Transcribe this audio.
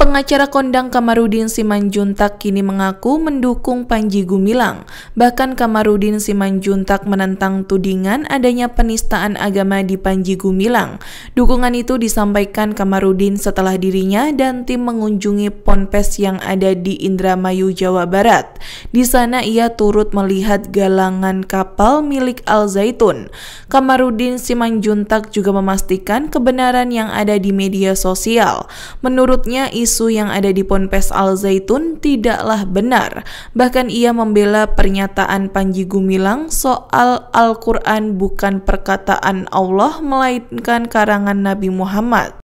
Pengacara kondang Kamarudin Simanjuntak kini mengaku mendukung Panji Gumilang. Bahkan Kamarudin Simanjuntak menentang tudingan adanya penistaan agama di Panji Gumilang. Dukungan itu disampaikan Kamarudin setelah dirinya dan tim mengunjungi ponpes yang ada di Indramayu, Jawa Barat. Di sana ia turut melihat galangan kapal milik Al Zaitun. Kamarudin Simanjuntak juga memastikan kebenaran yang ada di media sosial. Menurutnya isu yang ada di Ponpes Al Zaitun tidaklah benar. Bahkan ia membela pernyataan Panji Gumilang soal Al-Quran bukan perkataan Allah melainkan karangan Nabi Muhammad.